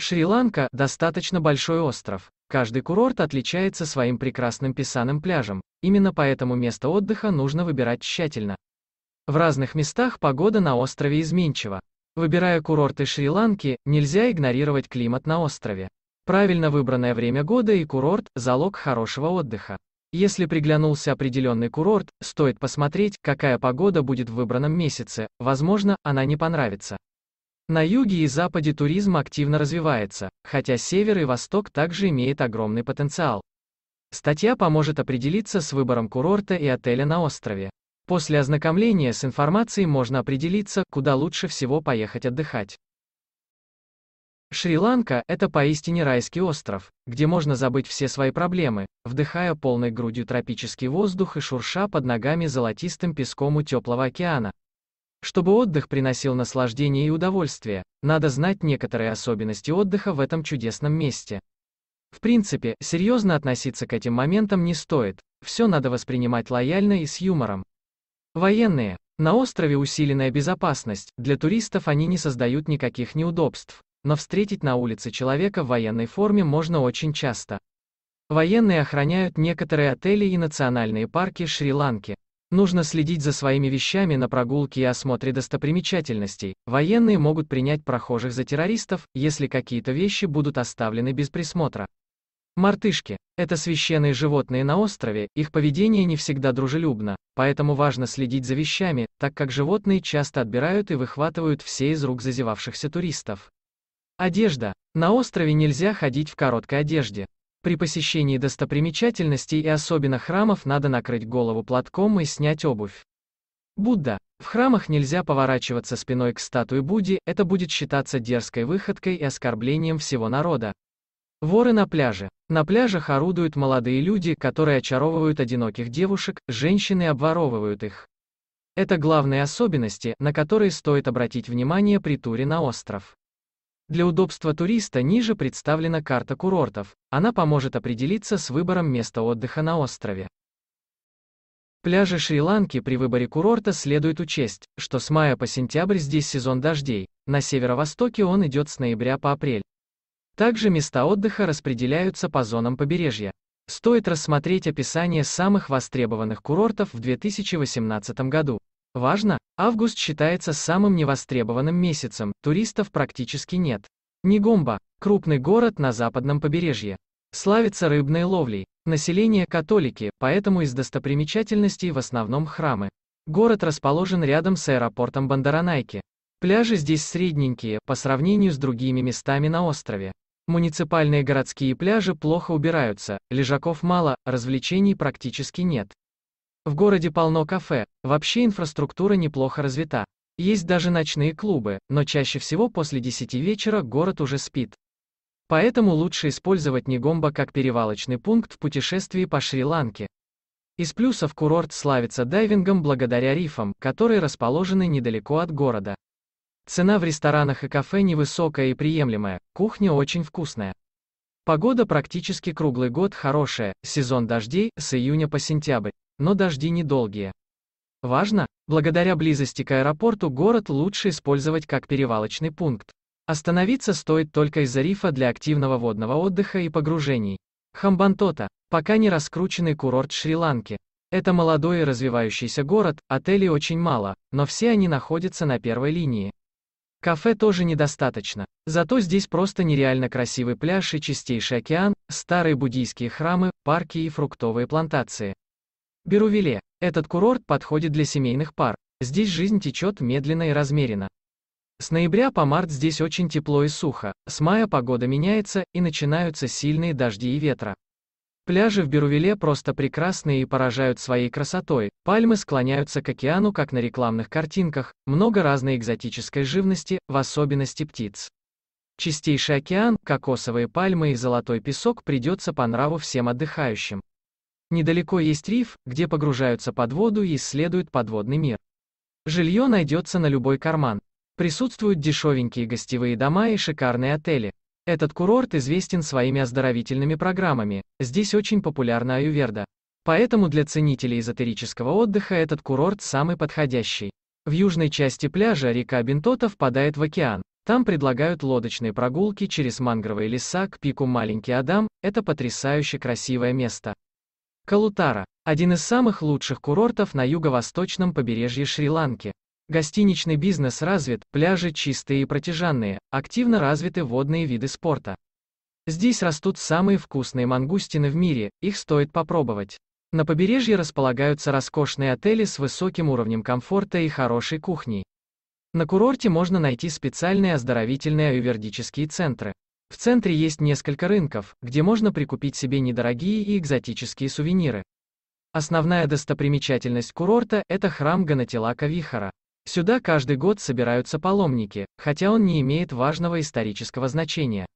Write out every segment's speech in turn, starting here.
Шри-Ланка – достаточно большой остров. Каждый курорт отличается своим прекрасным песчаным пляжем. Именно поэтому место отдыха нужно выбирать тщательно. В разных местах погода на острове изменчива. Выбирая курорты Шри-Ланки, нельзя игнорировать климат на острове. Правильно выбранное время года и курорт – залог хорошего отдыха. Если приглянулся определенный курорт, стоит посмотреть, какая погода будет в выбранном месяце, возможно, она не понравится. На юге и западе туризм активно развивается, хотя север и восток также имеют огромный потенциал. Статья поможет определиться с выбором курорта и отеля на острове. После ознакомления с информацией можно определиться, куда лучше всего поехать отдыхать. Шри-Ланка – это поистине райский остров, где можно забыть все свои проблемы, вдыхая полной грудью тропический воздух и шурша под ногами золотистым песком у теплого океана. Чтобы отдых приносил наслаждение и удовольствие, надо знать некоторые особенности отдыха в этом чудесном месте. В принципе, серьезно относиться к этим моментам не стоит, все надо воспринимать лояльно и с юмором. Военные. На острове усиленная безопасность, для туристов они не создают никаких неудобств, но встретить на улице человека в военной форме можно очень часто. Военные охраняют некоторые отели и национальные парки Шри-Ланки. Нужно следить за своими вещами на прогулке и осмотре достопримечательностей. Военные могут принять прохожих за террористов, если какие-то вещи будут оставлены без присмотра. Мартышки – это священные животные на острове, их поведение не всегда дружелюбно, поэтому важно следить за вещами, так как животные часто отбирают и выхватывают все из рук зазевавшихся туристов. Одежда. На острове нельзя ходить в короткой одежде. При посещении достопримечательностей и особенно храмов надо накрыть голову платком и снять обувь. Будда. В храмах нельзя поворачиваться спиной к статуе Будды, это будет считаться дерзкой выходкой и оскорблением всего народа. Воры на пляже. На пляжах орудуют молодые люди, которые очаровывают одиноких девушек, женщины обворовывают их. Это главные особенности, на которые стоит обратить внимание при туре на остров. Для удобства туриста ниже представлена карта курортов. Она поможет определиться с выбором места отдыха на острове. Пляжи Шри-Ланки при выборе курорта следует учесть, что с мая по сентябрь здесь сезон дождей, на северо-востоке он идет с ноября по апрель. Также места отдыха распределяются по зонам побережья. Стоит рассмотреть описание самых востребованных курортов в 2018 году. Важно, август считается самым невостребованным месяцем, туристов практически нет. Нигомба – крупный город на западном побережье. Славится рыбной ловлей. Население католики, поэтому из достопримечательностей в основном храмы. Город расположен рядом с аэропортом Бандаранайки. Пляжи здесь средненькие, по сравнению с другими местами на острове. Муниципальные городские пляжи плохо убираются, лежаков мало, развлечений практически нет. В городе полно кафе, вообще инфраструктура неплохо развита. Есть даже ночные клубы, но чаще всего после 10 вечера город уже спит. Поэтому лучше использовать Негомба как перевалочный пункт в путешествии по Шри-Ланке. Из плюсов курорт славится дайвингом благодаря рифам, которые расположены недалеко от города. Цена в ресторанах и кафе невысокая и приемлемая, кухня очень вкусная. Погода практически круглый год хорошая, сезон дождей с июня по сентябрь но дожди недолгие. Важно, благодаря близости к аэропорту город лучше использовать как перевалочный пункт. Остановиться стоит только из-за рифа для активного водного отдыха и погружений. Хамбантота – пока не раскрученный курорт Шри-Ланки. Это молодой и развивающийся город, отелей очень мало, но все они находятся на первой линии. Кафе тоже недостаточно. Зато здесь просто нереально красивый пляж и чистейший океан, старые буддийские храмы, парки и фруктовые плантации. Берувиле. Этот курорт подходит для семейных пар. Здесь жизнь течет медленно и размеренно. С ноября по март здесь очень тепло и сухо, с мая погода меняется, и начинаются сильные дожди и ветра. Пляжи в Берувиле просто прекрасные и поражают своей красотой, пальмы склоняются к океану как на рекламных картинках, много разной экзотической живности, в особенности птиц. Чистейший океан, кокосовые пальмы и золотой песок придется по нраву всем отдыхающим. Недалеко есть риф, где погружаются под воду и исследуют подводный мир. Жилье найдется на любой карман. Присутствуют дешевенькие гостевые дома и шикарные отели. Этот курорт известен своими оздоровительными программами, здесь очень популярна аюверда. Поэтому для ценителей эзотерического отдыха этот курорт самый подходящий. В южной части пляжа река Бентота впадает в океан. Там предлагают лодочные прогулки через мангровые леса к пику Маленький Адам, это потрясающе красивое место. Калутара – один из самых лучших курортов на юго-восточном побережье Шри-Ланки. Гостиничный бизнес развит, пляжи чистые и протяжанные, активно развиты водные виды спорта. Здесь растут самые вкусные мангустины в мире, их стоит попробовать. На побережье располагаются роскошные отели с высоким уровнем комфорта и хорошей кухней. На курорте можно найти специальные оздоровительные аювердические центры. В центре есть несколько рынков, где можно прикупить себе недорогие и экзотические сувениры. Основная достопримечательность курорта – это храм Ганатилака Вихара. Сюда каждый год собираются паломники, хотя он не имеет важного исторического значения.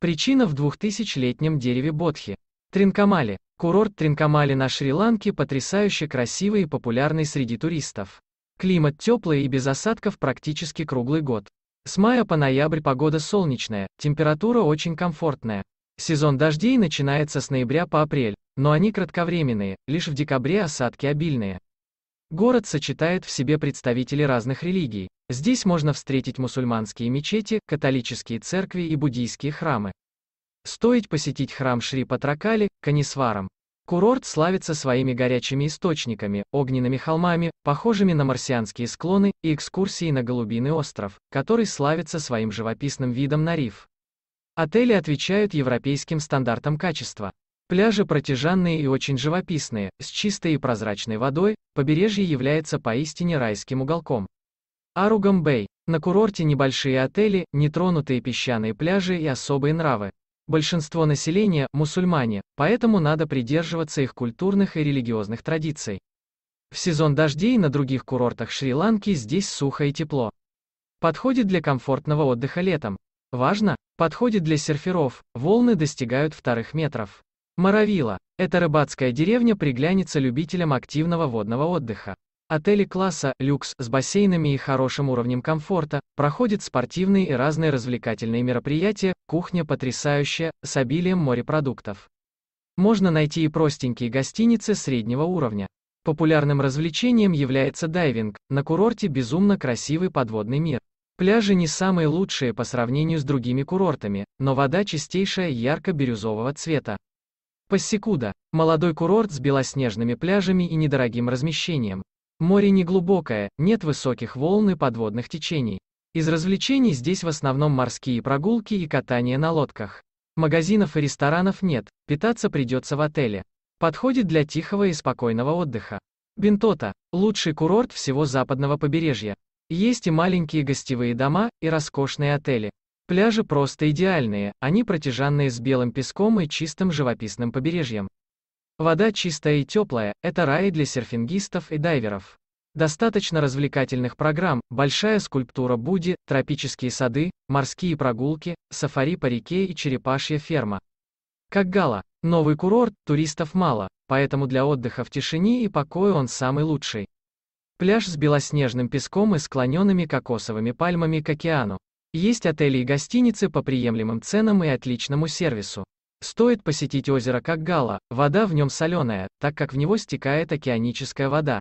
Причина в 2000-летнем дереве Бодхи. Тринкамали. Курорт Тринкамали на Шри-Ланке потрясающе красивый и популярный среди туристов. Климат теплый и без осадков практически круглый год. С мая по ноябрь погода солнечная, температура очень комфортная. Сезон дождей начинается с ноября по апрель, но они кратковременные, лишь в декабре осадки обильные. Город сочетает в себе представители разных религий. Здесь можно встретить мусульманские мечети, католические церкви и буддийские храмы. Стоит посетить храм Шри Патракали, Канисварам. Курорт славится своими горячими источниками, огненными холмами, похожими на марсианские склоны, и экскурсией на Голубиный остров, который славится своим живописным видом на риф. Отели отвечают европейским стандартам качества. Пляжи протяжанные и очень живописные, с чистой и прозрачной водой, побережье является поистине райским уголком. Аругам-бэй. На курорте небольшие отели, нетронутые песчаные пляжи и особые нравы. Большинство населения – мусульмане, поэтому надо придерживаться их культурных и религиозных традиций. В сезон дождей на других курортах Шри-Ланки здесь сухо и тепло. Подходит для комфортного отдыха летом. Важно, подходит для серферов, волны достигают вторых метров. Маравила – это рыбацкая деревня приглянется любителям активного водного отдыха. Отели класса «Люкс» с бассейнами и хорошим уровнем комфорта, проходят спортивные и разные развлекательные мероприятия, кухня потрясающая, с обилием морепродуктов. Можно найти и простенькие гостиницы среднего уровня. Популярным развлечением является дайвинг, на курорте безумно красивый подводный мир. Пляжи не самые лучшие по сравнению с другими курортами, но вода чистейшая ярко-бирюзового цвета. Пассикуда – молодой курорт с белоснежными пляжами и недорогим размещением. Море неглубокое, нет высоких волн и подводных течений. Из развлечений здесь в основном морские прогулки и катание на лодках. Магазинов и ресторанов нет, питаться придется в отеле. Подходит для тихого и спокойного отдыха. Бентота – лучший курорт всего западного побережья. Есть и маленькие гостевые дома, и роскошные отели. Пляжи просто идеальные, они протяжанные с белым песком и чистым живописным побережьем. Вода чистая и теплая – это рай для серфингистов и дайверов. Достаточно развлекательных программ, большая скульптура Буди, тропические сады, морские прогулки, сафари по реке и черепашья ферма. Как Гала, новый курорт, туристов мало, поэтому для отдыха в тишине и покое он самый лучший. Пляж с белоснежным песком и склоненными кокосовыми пальмами к океану. Есть отели и гостиницы по приемлемым ценам и отличному сервису. Стоит посетить озеро Каггала, вода в нем соленая, так как в него стекает океаническая вода.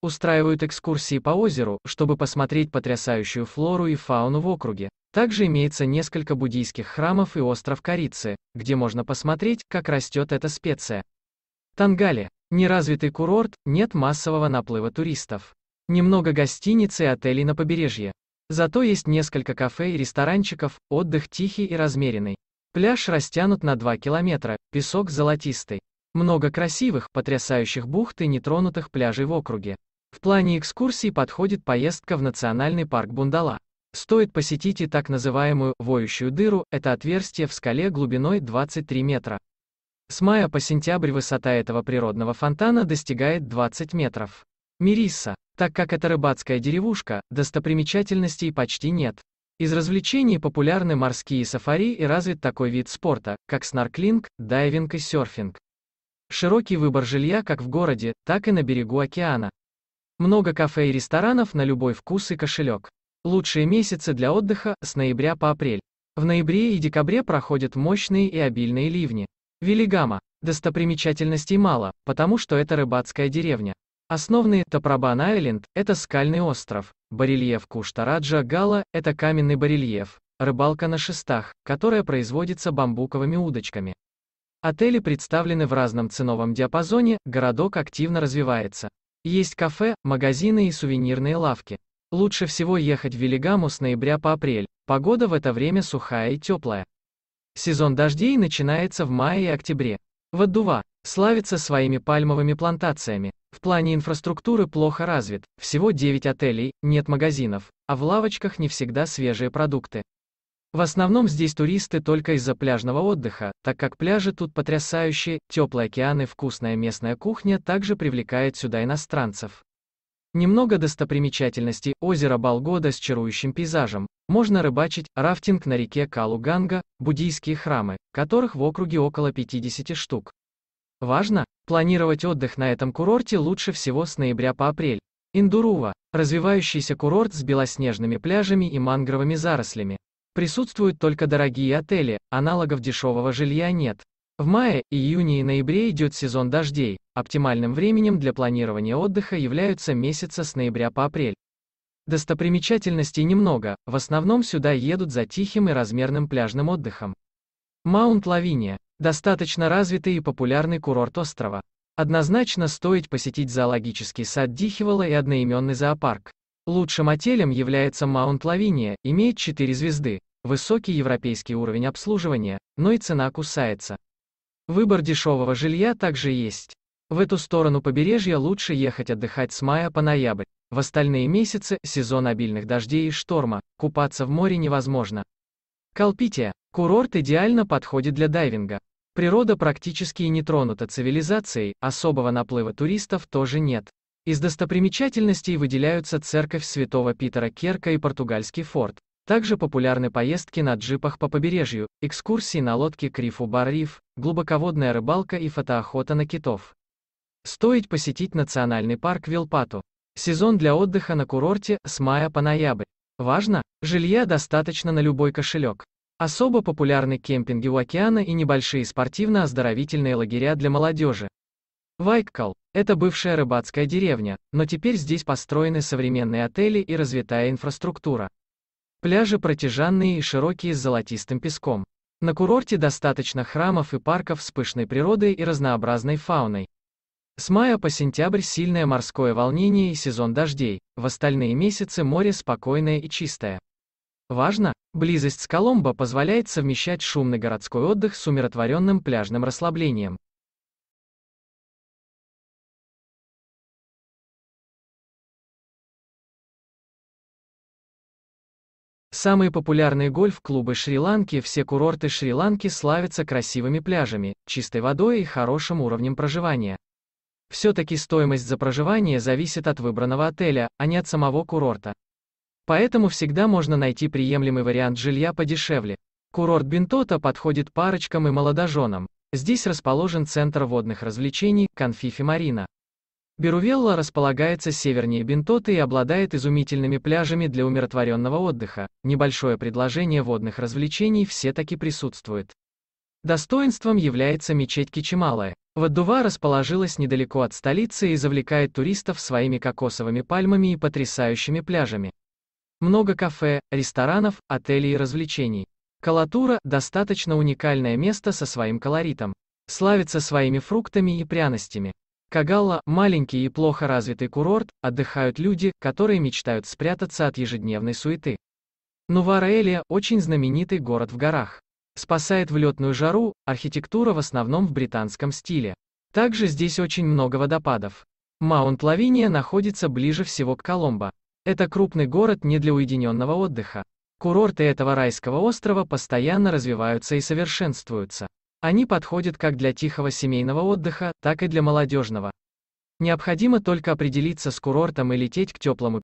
Устраивают экскурсии по озеру, чтобы посмотреть потрясающую флору и фауну в округе. Также имеется несколько буддийских храмов и остров Корицы, где можно посмотреть, как растет эта специя. Тангали. Неразвитый курорт, нет массового наплыва туристов. Немного гостиниц и отелей на побережье. Зато есть несколько кафе и ресторанчиков, отдых тихий и размеренный. Пляж растянут на 2 километра, песок золотистый. Много красивых, потрясающих бухт и нетронутых пляжей в округе. В плане экскурсий подходит поездка в национальный парк Бундала. Стоит посетить и так называемую «воющую дыру», это отверстие в скале глубиной 23 метра. С мая по сентябрь высота этого природного фонтана достигает 20 метров. Мирисса, Так как это рыбацкая деревушка, достопримечательностей почти нет. Из развлечений популярны морские сафари и развит такой вид спорта, как снарклинг, дайвинг и серфинг. Широкий выбор жилья как в городе, так и на берегу океана. Много кафе и ресторанов на любой вкус и кошелек. Лучшие месяцы для отдыха с ноября по апрель. В ноябре и декабре проходят мощные и обильные ливни. Велигама. Достопримечательностей мало, потому что это рыбацкая деревня. Основные Тапрабан Айленд – это скальный остров, барельеф Куштараджа Гала – это каменный барельеф, рыбалка на шестах, которая производится бамбуковыми удочками. Отели представлены в разном ценовом диапазоне, городок активно развивается. Есть кафе, магазины и сувенирные лавки. Лучше всего ехать в Велигаму с ноября по апрель, погода в это время сухая и теплая. Сезон дождей начинается в мае и октябре. Ваддува славится своими пальмовыми плантациями. В плане инфраструктуры плохо развит, всего 9 отелей, нет магазинов, а в лавочках не всегда свежие продукты. В основном здесь туристы только из-за пляжного отдыха, так как пляжи тут потрясающие, теплый океан и вкусная местная кухня также привлекает сюда иностранцев. Немного достопримечательностей, озеро Балгода с чарующим пейзажем, можно рыбачить, рафтинг на реке Калуганга, буддийские храмы, которых в округе около 50 штук. Важно, планировать отдых на этом курорте лучше всего с ноября по апрель. Индурува – развивающийся курорт с белоснежными пляжами и мангровыми зарослями. Присутствуют только дорогие отели, аналогов дешевого жилья нет. В мае, июне и ноябре идет сезон дождей, оптимальным временем для планирования отдыха являются месяцы с ноября по апрель. Достопримечательностей немного, в основном сюда едут за тихим и размерным пляжным отдыхом. Маунт Лавиния – достаточно развитый и популярный курорт острова. Однозначно стоит посетить зоологический сад Дихивала и одноименный зоопарк. Лучшим отелем является Маунт Лавиния, имеет 4 звезды, высокий европейский уровень обслуживания, но и цена кусается. Выбор дешевого жилья также есть. В эту сторону побережья лучше ехать отдыхать с мая по ноябрь. В остальные месяцы – сезон обильных дождей и шторма, купаться в море невозможно. Калпития Курорт идеально подходит для дайвинга. Природа практически не тронута цивилизацией, особого наплыва туристов тоже нет. Из достопримечательностей выделяются церковь святого Питера Керка и португальский форт. Также популярны поездки на джипах по побережью, экскурсии на лодке к рифу Бар-Риф, глубоководная рыбалка и фотоохота на китов. Стоит посетить национальный парк Вилпату. Сезон для отдыха на курорте с мая по ноябрь. Важно, жилья достаточно на любой кошелек. Особо популярны кемпинги у океана и небольшие спортивно-оздоровительные лагеря для молодежи. Вайккал – это бывшая рыбацкая деревня, но теперь здесь построены современные отели и развитая инфраструктура. Пляжи протяжанные и широкие с золотистым песком. На курорте достаточно храмов и парков с пышной природой и разнообразной фауной. С мая по сентябрь сильное морское волнение и сезон дождей, в остальные месяцы море спокойное и чистое. Важно, близость с Коломбо позволяет совмещать шумный городской отдых с умиротворенным пляжным расслаблением. Самые популярные гольф-клубы Шри-Ланки Все курорты Шри-Ланки славятся красивыми пляжами, чистой водой и хорошим уровнем проживания. Все-таки стоимость за проживание зависит от выбранного отеля, а не от самого курорта. Поэтому всегда можно найти приемлемый вариант жилья подешевле. Курорт Бинтота подходит парочкам и молодоженам. Здесь расположен центр водных развлечений Конфифи Марина. Берувелла располагается севернее Бинтоты и обладает изумительными пляжами для умиротворенного отдыха. Небольшое предложение водных развлечений все-таки присутствует. Достоинством является мечеть Кичималая. Ваддува расположилась недалеко от столицы и завлекает туристов своими кокосовыми пальмами и потрясающими пляжами. Много кафе, ресторанов, отелей и развлечений. Калатура – достаточно уникальное место со своим колоритом. Славится своими фруктами и пряностями. Кагала – маленький и плохо развитый курорт, отдыхают люди, которые мечтают спрятаться от ежедневной суеты. Нувараэлия – очень знаменитый город в горах. Спасает в летную жару, архитектура в основном в британском стиле. Также здесь очень много водопадов. Маунт Лавиния находится ближе всего к Коломбо. Это крупный город не для уединенного отдыха. Курорты этого райского острова постоянно развиваются и совершенствуются. Они подходят как для тихого семейного отдыха, так и для молодежного. Необходимо только определиться с курортом и лететь к теплому